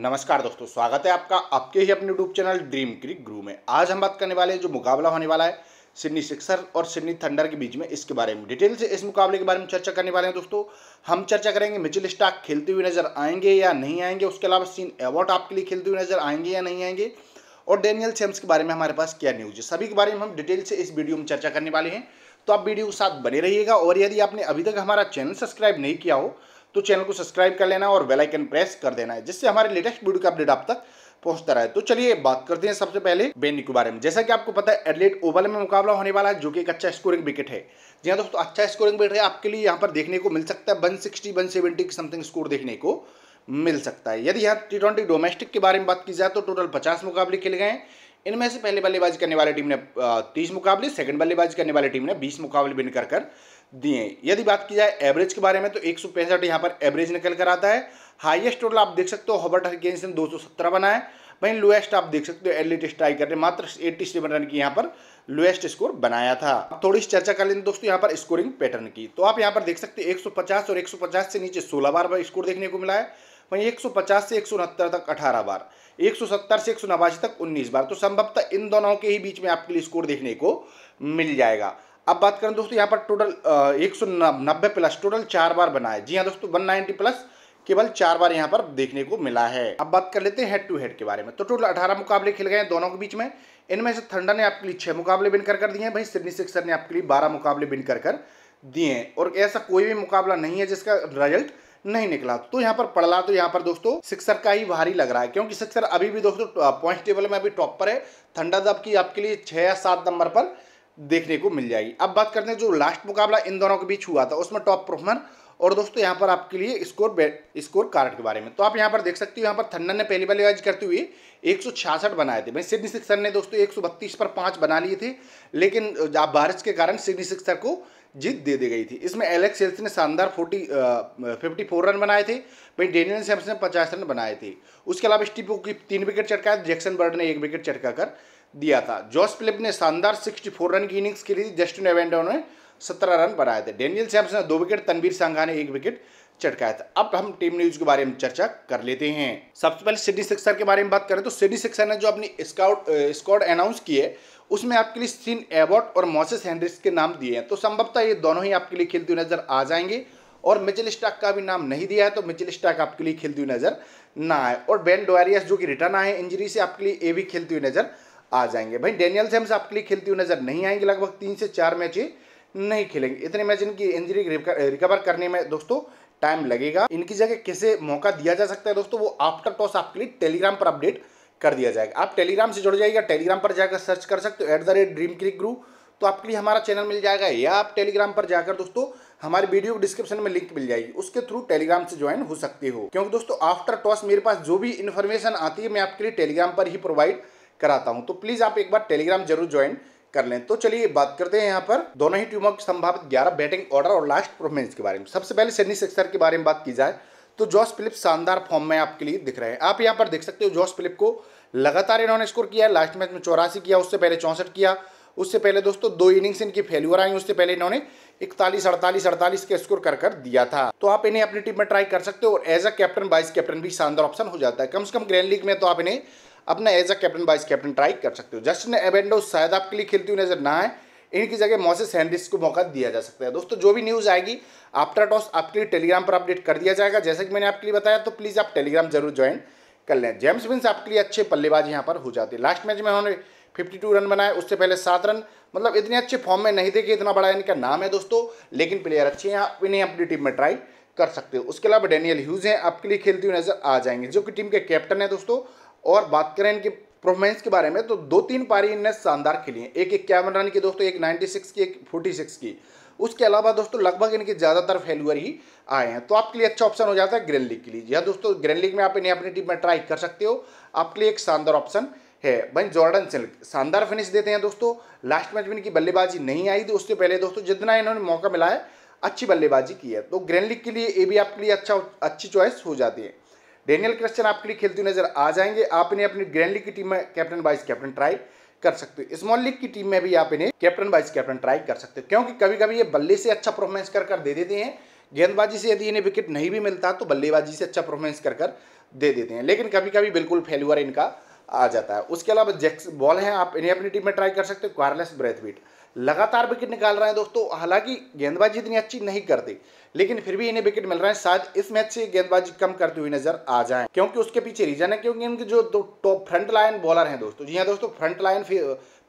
नमस्कार दोस्तों स्वागत है आपका आपके ही अपने YouTube channel Dream Crick Guru में आज हम बात करने वाले हैं जो मुकाबला होने वाला है सिडनी सिक्सर और सिडनी थंडर के बीच में इसके बारे में डिटेल से इस मुकाबले के बारे में चर्चा करने वाले हैं दोस्तों हम चर्चा करेंगे मिचिल स्टाक खेलते हुए नजर आएंगे या नहीं आएंगे उसके अलावा सीन एवॉर्ड आपके लिए खेलते हुए नजर आएंगे या नहीं आएंगे और डेनियल सेम्स के बारे में हमारे पास क्या न्यूज़ है सभी के बारे में हम डिटेल से इस वीडियो में चर्चा करने वाले हैं तो आप वीडियो के साथ बने रहिएगा और यदि आपने अभी तक हमारा चैनल सब्सक्राइब नहीं किया हो तो चैनल को सब्सक्राइब कर लेना और बेल आइकन प्रेस कर देना है जिससे हमारे लेटेस्ट वीडियो का अपडेट आप तक पहुंचता रहा है तो चलिए बात करते हैं सबसे पहले बेनी के बारे में जैसा कि आपको पता है एडलेट ओवल में मुकाबला होने वाला है जो कि एक अच्छा स्कोरिंग विकेट है जी हाँ दोस्तों अच्छा स्कोरिंग विकेट है आपके लिए यहाँ पर देखने को मिल सकता है one sixty one seventy something score देखने को मिल सकता है यदि यहाँ टी ट्वेंटी डोमेस्टिक के बारे में बात की जाए तो टोटल पचास मुकाबले खेले गए हैं इनमें से पहले बल्लेबाजी करने वाली टीम ने तीस मुकाबले सेकंड बल्लेबाजी करने वाली टीम ने बीस मुकाबले विन कर कर दिए यदि बात की जाए एवरेज के बारे में तो एक सौ पैंसठ यहाँ पर एवरेज निकल कर आता है हाईएस्ट टोटल आप देख सकते हो हॉबर्ट हरिकेन्स ने दो सौ सत्रह बनाया वहीं लोएस्ट आप देख सकते हो एलिट स्ट्राइकर ने मात्र सेवन रन की यहाँ पर लोएस्ट स्कोर बनाया था थोड़ी सी चर्चा कर लेते दोस्तों यहाँ पर स्कोरिंग पैटर्न की तो आप यहाँ पर देख सकते हो 150 और 150 से नीचे 16 बार स्कोर देखने को मिला है वहीं 150 से एक तक 18 बार 170 से एक तक 19 बार तो संभवतः इन दोनों के ही बीच में आपके लिए स्कोर देखने को मिल जाएगा अब बात करें दोस्तों यहाँ पर टोटल एक नब्बे प्लस टोटल चार बार बना है जी हाँ दोस्तों वन नाइनटी प्लस केवल चार बार यहाँ पर देखने को मिला है अब बात कर लेते हैं हेड टू हेड के बारे में तो टोटल अठारह मुकाबले खेल गए हैं दोनों के बीच में इनमें से थंडा ने आपके लिए छः मुकाबले बिन कर कर दिए हैं भाई सिडनी सिक्सर ने आपके लिए बारह मुकाबले बिन कर कर दिए हैं और ऐसा कोई भी मुकाबला नहीं है जिसका रिजल्ट नहीं निकला तो यहाँ पर पड़ला तो यहाँ पर दोस्तों सिक्सर का ही भारी लग रहा है क्योंकि सिक्सर अभी भी दोस्तों पॉइंट टेबल में अभी टॉप पर है थंडर दब की आपके लिए छः या सात नंबर पर देखने को मिल जाएगी अब बात करते हैं जो लास्ट मुकाबला इन दोनों के बीच हुआ था उसमें टॉप परफॉर्मर और दोस्तों यहाँ पर आपके लिए स्कोर स्कोर कार्ड के बारे में तो आप यहाँ पर देख सकते हो यहाँ पर थंडर ने पहली बल्लेबाजी करते हुए एक बनाए थे भाई सिडनी सिक्सर ने दोस्तों एक पर पाँच बना लिए थे लेकिन बारिश के कारण सिडनी सिक्सर को जीत दे दी गई थी इसमें एलेक्स एल्स ने शानदार फोर्टी फिफ्टी फोर रन बनाए थे वहीं डेनियल सैम्स ने पचास रन बनाए थे उसके अलावा स्टीपो की तीन विकेट चटका जैक्सन बर्ड ने एक विकेट चटका कर दिया था जॉस फिलिप ने शानदार सिक्सटी फोर रन की इनिंग्स खेली थी जस्टिन एवेंडो ने सत्रह रन बनाए थे डेनियल सैम्स ने दो विकेट तनवीर सांघा ने एक विकेट चटकाया था अब हम टीम न्यूज के बारे में चर्चा कर लेते हैं सबसे पहले सिडनी सिक्सर के बारे में बात करें तो सिडनी सिक्सर ने जो अपनी स्काउट स्कॉट अनाउंस किए उसमें आपके लिए सीन एवॉर्ड और मोसेस हैंड्रिक्स के नाम दिए हैं तो संभवतः ये दोनों ही आपके लिए खेलते हुए नजर आ जाएंगे और मिचिल स्टाक का भी नाम नहीं दिया है तो मिचिल स्टाक आपके लिए खेलती हुई नजर ना आए और बेन डोरियस जो कि रिटर्न आए इंजरी से आपके लिए ये भी खेलती हुई नजर आ जाएंगे भाई डेनियल सेम्स आपके लिए खेलती हुई नजर नहीं आएंगे लगभग तीन से चार मैच ये नहीं खेलेंगे इतने मैच इनकी इंजरी रिकवर करने में दोस्तों टाइम लगेगा इनकी जगह कैसे मौका दिया जा सकता है दोस्तों वो आफ्टर टॉस आपके लिए टेलीग्राम पर अपडेट कर दिया जाएगा आप टेलीग्राम से जुड़ जाएगा टेलीग्राम पर जाकर सर्च कर सकते हो at the rate Dream Crick Guru तो आपके लिए हमारा चैनल मिल जाएगा या आप टेलीग्राम पर जाकर दोस्तों हमारे वीडियो डिस्क्रिप्शन में लिंक मिल जाएगी उसके थ्रू टेलीग्राम से ज्वाइन हो सकते हो क्योंकि दोस्तों आफ्टर टॉस मेरे पास जो भी इन्फॉर्मेशन आती है मैं आपके लिए टेलीग्राम पर ही प्रोवाइड कराता हूँ तो प्लीज़ आप एक बार टेलीग्राम जरूर ज्वाइन कर लें तो चलिए बात करते हैं यहाँ पर दोनों ही टीमों के संभावित ग्यारह बैटिंग ऑर्डर और लास्ट परफॉर्मेंस के बारे में सबसे पहले सन्नी सिक्सर के बारे में बात की जाए तो जॉस फिलिप शानदार फॉर्म में आपके लिए दिख रहे हैं आप यहाँ पर देख सकते हो जॉस फिलिप को लगातार इन्होंने स्कोर किया लास्ट मैच में चौरासी किया उससे पहले चौंसठ किया उससे पहले दोस्तों दो इनिंग्स इनकी फेल्यूर आई उससे पहले इन्होंने इकतालीस अड़तालीस अड़तालीस के स्कोर कर कर दिया था तो आप इन्हें अपनी टीम में ट्राई कर सकते हो और as a captain vice captain भी शानदार ऑप्शन हो जाता है कम से कम ग्रैंड लीग में तो आप इन्हें अपना as a captain vice captain try कर सकते हो जस्टिन एबेंडो शायद आपके लिए खेलती हुई नजर ना आए इनकी जगह मॉसेस हैंड्रिस को मौका दिया जा सकता है दोस्तों जो भी न्यूज़ आएगी आफ्टर टॉस आपके लिए टेलीग्राम पर अपडेट कर दिया जाएगा जैसा कि मैंने आपके लिए बताया तो प्लीज़ आप टेलीग्राम जरूर ज्वाइन कर लें जेम्स विंस आपके लिए अच्छे बल्लेबाज यहाँ पर हो जाते हैं लास्ट मैच में उन्होंने 52 रन बनाए उससे पहले सात रन मतलब इतने अच्छे फॉर्म में नहीं थे कि इतना बड़ा इनका नाम है दोस्तों लेकिन प्लेयर अच्छे हैं आप इन्हें अपनी टीम में ट्राई कर सकते हो उसके अलावा डेनियल ह्यूज हैं आपके लिए खेलती हुई नजर आ जाएंगे जो कि टीम के कैप्टन है दोस्तों और बात करें इनकी परफॉर्मेंस के बारे में तो दो तीन पारी इनने शानदार खेली हैं एक इक्यावन रन की दोस्तों एक 96 की एक 46 की उसके अलावा दोस्तों लगभग इनके ज़्यादातर फेलुअर ही आए हैं तो आपके लिए अच्छा ऑप्शन हो जाता है ग्रेन लीग के लिए या दोस्तों ग्रैंड लीग में आप इन्हें अपनी टीम में ट्राई कर सकते हो आपके लिए एक शानदार ऑप्शन है भाई जॉर्डन सिल्क शानदार फिनिश देते हैं दोस्तों लास्ट मैच में इनकी बल्लेबाजी नहीं आई थी उससे पहले दोस्तों जितना इन्होंने मौका मिला है अच्छी बल्लेबाजी की है तो ग्रैंड लीग के लिए ये भी आपके लिए अच्छा अच्छी चॉइस हो जाती है डेनियल क्रिश्चन आपके लिए खेलते नजर आ जाएंगे आप इन्हें अपनी ग्रैंड लीग की टीम में कैप्टन वाइस कैप्टन ट्राई कर सकते हो स्मॉल लीग की टीम में भी आप इन्हें कैप्टन वाइस कैप्टन ट्राई कर सकते हो क्योंकि कभी कभी ये बल्ले से अच्छा परफॉर्मेंस कर कर दे देते हैं गेंदबाजी से यदि इन्हें विकेट नहीं भी मिलता तो बल्लेबाजी से अच्छा परफॉर्मेंस कर कर दे देते हैं लेकिन कभी कभी बिल्कुल फेल्यूअर इनका आ जाता है उसके अलावा जैक्स बॉल हैं आप इन्हें अपनी टीम में ट्राई कर सकते हो कार्लेस ब्रेथवीट लगातार विकेट निकाल रहे हैं दोस्तों हालांकि गेंदबाजी इतनी अच्छी नहीं करते लेकिन फिर भी इन्हें विकेट मिल रहा है शायद इस मैच से गेंदबाजी कम करती हुई नजर आ जाए क्योंकि उसके पीछे रीजन है क्योंकि इनके जो दो टॉप फ्रंट लाइन बॉलर हैं दोस्तों जी हाँ दोस्तों फ्रंट लाइन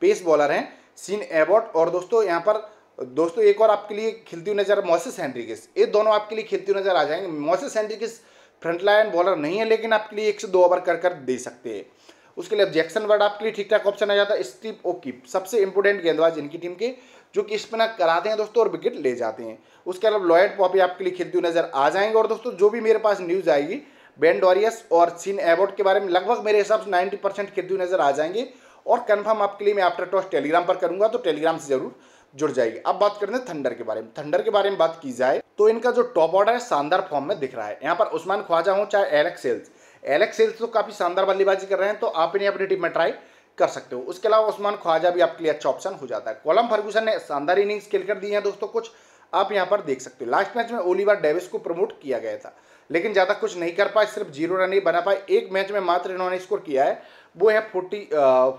पेस बॉलर हैं सीन एबॉट और दोस्तों यहाँ पर दोस्तों एक और आपके लिए खिलती हुई नजर मोसिस हैंड्रिकस ये दोनों आपके लिए खिलती हुई नजर आ जाएंगे Moises Henriques front line bowler नहीं है लेकिन आपके लिए एक से दो ओवर कर कर दे सकते हैं उसके लिए ऑब्जेक्शन वर्ड आपके लिए ठीक ठाक ऑप्शन आ जाता है स्टीप ओकीप सबसे इंपोर्टेंट गेंदबाज इनकी टीम के जो कि स्पिनर कराते हैं दोस्तों और विकेट ले जाते हैं उसके अलावा लॉयड पॉपी आपके लिए खेलती हुई नजर आ जाएंगे और दोस्तों जो भी मेरे पास न्यूज़ आएगी बेन डॉरियस और सीन एवॉर्ड के बारे में लगभग मेरे हिसाब से नाइन्टी परसेंट खेलती हुई नजर आ जाएंगे और कन्फर्म आपके लिए मैं आफ्टर टॉस टेलीग्राम पर करूंगा तो टेलीग्राम से जरूर जुड़ जाएगी अब बात करते हैं थंडर के बारे में थंडर के बारे में बात की जाए तो इनका जो टॉप ऑर्डर है शानदार फॉर्म में दिख रहा है यहाँ पर उस्मान ख्वाजा हो चाहे एलेक्स सेल्स एलेक्स सेल्स तो काफ़ी शानदार बल्लेबाजी कर रहे हैं तो आप इन्हें अपनी टीम में ट्राई कर सकते हो उसके अलावा उस्मान ख्वाजा भी आपके लिए अच्छा ऑप्शन हो जाता है कोलम फर्गूसन ने शानदार इनिंग्स खेल कर दी हैं दोस्तों कुछ आप यहाँ पर देख सकते हो लास्ट मैच में ओलिवर डेविस को प्रमोट किया गया था लेकिन ज़्यादा कुछ नहीं कर पाए सिर्फ जीरो रन ही बना पाए एक मैच में मात्र इन्होंने स्कोर किया है वो है फोर्टी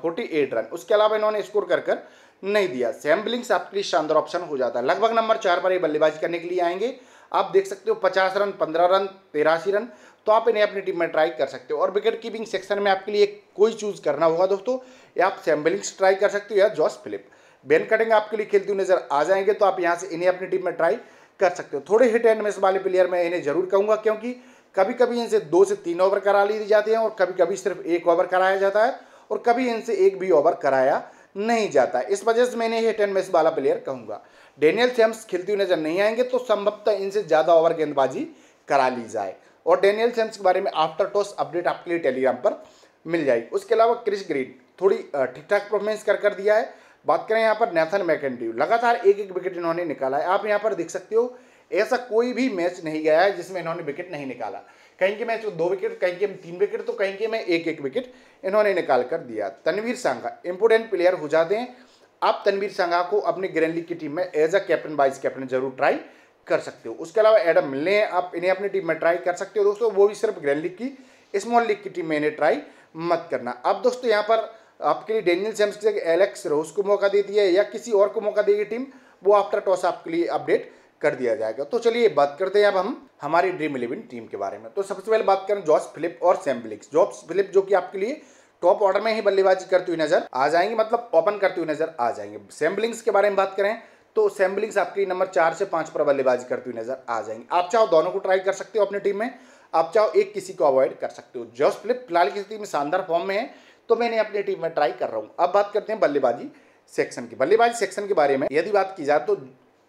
फोर्टी एट रन उसके अलावा इन्होंने स्कोर कर कर नहीं दिया सैम बिलिंग्स आपके लिए शानदार ऑप्शन हो जाता है लगभग नंबर चार पर ये बल्लेबाजी करने के लिए आएंगे आप देख सकते हो पचास रन पंद्रह रन तेरासी रन तो आप इन्हें अपनी टीम में ट्राई कर सकते हो और विकेट कीपिंग सेक्शन में आपके लिए कोई चूज़ करना होगा दोस्तों या आप सैम्बलिंग्स ट्राई कर सकते हो या जॉस फिलिप बेन कटिंग आपके लिए खेलते हुए नजर आ जाएंगे तो आप यहाँ से इन्हें अपनी टीम में ट्राई कर सकते हो थोड़े हिट एंड मिस वाले प्लेयर मैं इन्हें जरूर कहूँगा क्योंकि कभी कभी इनसे दो से तीन ओवर करा ली जाते हैं और कभी कभी सिर्फ एक ओवर कराया जाता है और कभी इनसे एक भी ओवर कराया नहीं जाता इस वजह से मैं इन्हें हिट एंड मिस वाला प्लेयर कहूँगा डेनियल सेम्स खेलते हुए नजर नहीं आएंगे तो संभवतः इनसे ज़्यादा ओवर गेंदबाजी करा ली जाए और डेनियल सेंस के बारे में आफ्टर टॉस अपडेट आपके लिए टेलीग्राम पर मिल जाएगी उसके अलावा क्रिस ग्रीन थोड़ी ठीक ठाक परफॉर्मेंस कर कर दिया है बात करें यहाँ पर नेथन मैकेंड्यू लगातार एक एक विकेट इन्होंने निकाला है आप यहाँ पर देख सकते हो ऐसा कोई भी मैच नहीं गया है जिसमें इन्होंने विकेट नहीं निकाला कहीं के मैच दो विकेट कहीं के तीन विकेट तो कहीं के मैं एक एक विकेट इन्होंने निकाल कर दिया तनवीर सांगा इंपोर्टेंट प्लेयर हो जाते हैं आप तनवीर सांगा को अपने ग्रैंड लीग की टीम में as a captain vice captain जरूर ट्राई कर सकते हो उसके अलावा एडम हैं आप इन्हें अपनी टीम में ट्राई कर सकते हो दोस्तों वो भी सिर्फ ग्रैंड लीग की स्मॉल लीग की टीम में इन्हें ट्राई मत करना अब दोस्तों यहाँ पर आपके लिए डेनियल सैम्स की जगह एलेक्स रोज को मौका दे दिया है या किसी और को मौका देगी टीम वो आफ्टर टॉस आपके लिए अपडेट कर दिया जाएगा तो चलिए बात करते हैं अब हम हमारी ड्रीम इलेवन टीम के बारे में तो सबसे पहले बात करें जॉस फिलिप और सैम ब्लिक्स जॉस फिलिप जो कि आपके लिए टॉप ऑर्डर में ही बल्लेबाजी करती हुई नजर आ जाएंगे मतलब ओपन करती हुई नजर आ जाएंगे सैम्बलिंग्स के बारे में बात करें तो सैम्बलिंग्स आपकी नंबर चार से पाँच पर बल्लेबाजी करती हुई नजर आ जाएंगे आप चाहो दोनों को ट्राई कर सकते हो अपनी टीम में आप चाहो एक किसी को अवॉइड कर सकते हो जॉस फ्लिप फिलहाल की स्थिति में शानदार फॉर्म में है तो मैंने अपनी टीम में ट्राई कर रहा हूँ अब बात करते हैं बल्लेबाजी सेक्शन की बल्लेबाजी सेक्शन के बारे में यदि बात की जाए तो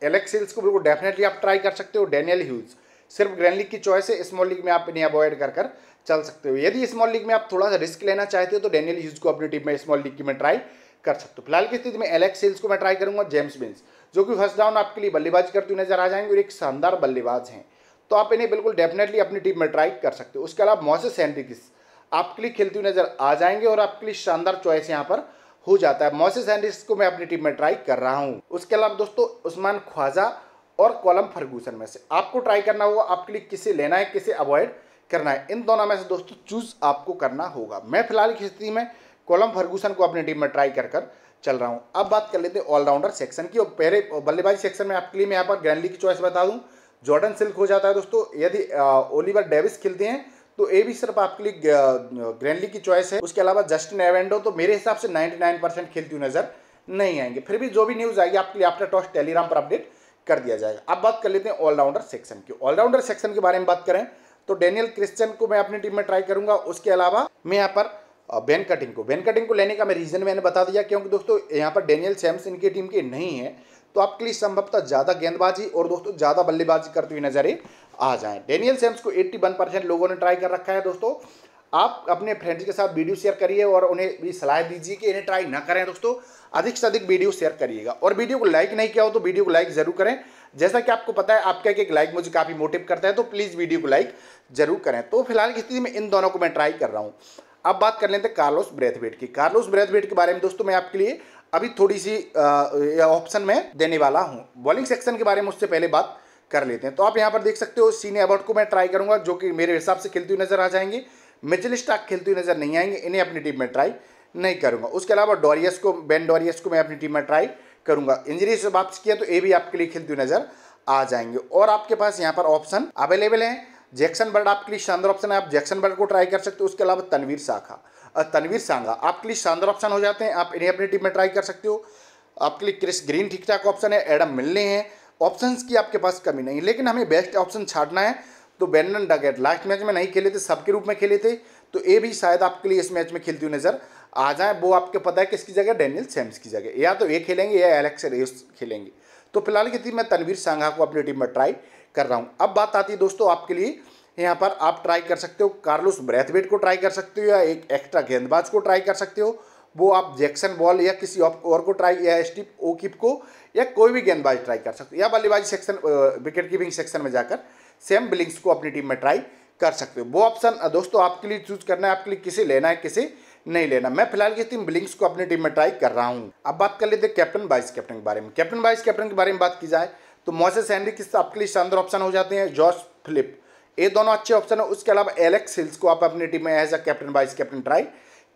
एलेक्सिल्स को बिल्कुल डेफिनेटली आप ट्राई कर सकते हो डेनियल ह्यूज सिर्फ ग्रैंड लीग की चॉइस है स्मॉल लीग में आप इन्हें अवॉइड कर कर चल सकते हो यदि स्मॉल लीग में आप थोड़ा सा रिस्क लेना चाहते हो तो डेनियल ह्यूज को अपनी टीम में स्मॉल लीग की में ट्राई कर सकते हो फिलहाल की स्थिति में एलेक्स सेल्स को मैं ट्राई करूंगा जेम्स बिन्स जो कि फर्स्ट डाउन आपके लिए बल्लेबाजी करते हुए नजर आ जाएंगे और एक शानदार बल्लेबाज हैं तो आप इन्हें बिल्कुल डेफिनेटली अपनी टीम में ट्राई कर सकते हो उसके अलावा मॉसेस हैंड्रिक्स आपके लिए खेलते हुए नजर आ जाएंगे और आपके लिए शानदार चॉइस यहाँ पर हो जाता है मॉसेस हैंड्रिक्स को मैं अपनी टीम में ट्राई कर रहा हूँ उसके अलावा दोस्तों उस्मान ख्वाजा और कॉलम फर्गूसन में से आपको ट्राई करना होगा आपके लिए किसे लेना है किसे अवॉइड करना है इन दोनों में से दोस्तों चूज आपको करना होगा मैं फिलहाल की स्थिति में कोलम फर्गूसन को अपनी टीम में ट्राई कर कर चल रहा हूँ अब बात कर लेते हैं ऑलराउंडर सेक्शन की और पहले बल्लेबाजी सेक्शन में आपके लिए मैं यहाँ पर ग्रैंडली की चॉइस बता दूँ जॉर्डन सिल्क हो जाता है दोस्तों यदि ओलिवर डेविस खेलते हैं तो ये भी सिर्फ आपके लिए ग्रैंडली की चॉइस है उसके अलावा जस्टिन एवेंडो तो मेरे हिसाब से नाइन्टी खेलती हुई नजर नहीं आएंगे फिर भी जो भी न्यूज़ आएगी आपके लिए आफ्टर टॉस टेलीग्राम पर अपडेट कर दिया जाएगा अब बात कर लेते हैं ऑलराउंडर सेक्शन की ऑलराउंडर सेक्शन के बारे में बात करें तो डेनियल क्रिश्चियन को मैं अपनी टीम में ट्राई करूंगा उसके अलावा मैं यहाँ पर बेन कटिंग को बेन कटिंग को लेने का मैं रीज़न मैंने बता दिया क्योंकि दोस्तों यहाँ पर डेनियल सैम्स इनकी टीम के नहीं है तो आपके लिए संभवतः ज़्यादा गेंदबाजी और दोस्तों ज़्यादा बल्लेबाजी करते हुए नजरें आ जाए डेनियल सैम्स को 81 परसेंट लोगों ने ट्राई कर रखा है दोस्तों आप अपने फ्रेंड्स के साथ वीडियो शेयर करिए और उन्हें भी सलाह दीजिए कि इन्हें ट्राई ना करें दोस्तों अधिक से अधिक वीडियो शेयर करिएगा और वीडियो को लाइक नहीं किया हो तो वीडियो को लाइक जरूर करें जैसा कि आपको पता है आपका एक एक लाइक मुझे काफ़ी मोटिव करता है तो प्लीज़ वीडियो को लाइक जरूर करें तो फिलहाल की स्थिति में इन दोनों को मैं ट्राई कर रहा हूँ अब बात कर लेते हैं कार्लोस ब्रेथवेट की कार्लोस ब्रेथवेट के बारे में दोस्तों मैं आपके लिए अभी थोड़ी सी ऑप्शन में देने वाला हूँ बॉलिंग सेक्शन के बारे में उससे पहले बात कर लेते हैं तो आप यहाँ पर देख सकते हो सीने अबाउट को मैं ट्राई करूंगा जो कि मेरे हिसाब से खेलती हुई नजर आ जाएंगे मिचल स्टाक खेलती हुई नजर नहीं आएंगे इन्हें अपनी टीम में ट्राई नहीं करूँगा उसके अलावा डोरियस को बेन डोरियस को मैं अपनी टीम में ट्राई करूंगा इंजरी से वापस किया तो ये भी आपके लिए खेलती हुई नजर आ जाएंगे और आपके पास यहाँ पर ऑप्शन अवेलेबल हैं जैक्सन बर्ड आपके लिए शानदार ऑप्शन है आप जैक्सन बर्ड को ट्राई कर सकते हो उसके अलावा तनवीर साखा तनवीर सांगा आपके लिए शानदार ऑप्शन हो जाते हैं आप इन्हें अपनी टीम में ट्राई कर सकते हो आपके लिए क्रिस ग्रीन ठीक ठाक ऑप्शन है एडम मिलने हैं ऑप्शंस की आपके पास कमी नहीं लेकिन हमें बेस्ट ऑप्शन छाटना है तो बैनन डगेट लास्ट मैच में नहीं खेले थे सबके रूप में खेले थे तो ये भी शायद आपके लिए इस मैच में खेलती हुई नज़र आ जाए वो आपके पता है किसकी जगह डेनियल सैम्स की जगह या तो ये खेलेंगे या एलेक्स रेस खेलेंगे तो फिलहाल की थी मैं तनवीर सांघा को अपनी टीम में ट्राई कर रहा हूँ अब बात आती है दोस्तों आपके लिए यहाँ पर आप ट्राई कर सकते हो कार्लोस ब्रैथवेट को ट्राई कर सकते हो या एक एक्स्ट्रा गेंदबाज को ट्राई कर सकते हो वो आप जैक्सन बॉल या किसी और को ट्राई या स्टिप ओकिप को या कोई भी गेंदबाज ट्राई कर सकते हो या बल्लेबाजी सेक्शन विकेट कीपिंग सेक्शन में जाकर सेम बिलिंग्स को अपनी टीम में ट्राई कर सकते हो वो ऑप्शन दोस्तों आपके लिए चूज करना है आपके लिए किसे लेना है किसे नहीं लेना मैं फिलहाल की टीम बिलिंग्स को अपनी टीम में ट्राई कर रहा हूँ अब बात कर लेते हैं कैप्टन वाइस कैप्टन के बारे में कैप्टन वाइस कैप्टन के बारे में बात की जाए तो मोसेस हैनरी किस आपके लिए शानदार ऑप्शन हो जाते हैं जॉर्ज फिलिप ये दोनों अच्छे ऑप्शन है उसके अलावा एलेक्स हिल्स को आप अपनी टीम में as a captain vice captain try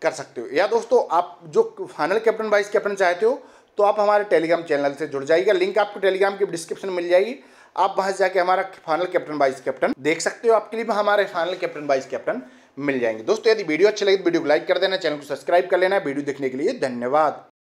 कर सकते हो या दोस्तों आप जो फाइनल कैप्टन वाइस कैप्टन चाहते हो तो आप हमारे टेलीग्राम चैनल से जुड़ जाइएगा लिंक आपको टेलीग्राम की डिस्क्रिप्शन मिल जाएगी आप वहाँ से जाके हमारा फाइनल कैप्टन वाइस कैप्टन देख सकते हो आपके लिए भी हमारे फाइनल कैप्टन वाइस कैप्टन मिल जाएंगे दोस्तों यदि वीडियो अच्छी लगी तो वीडियो को लाइक कर देना चैनल को सब्सक्राइब कर लेना वीडियो देखने के लिए धन्यवाद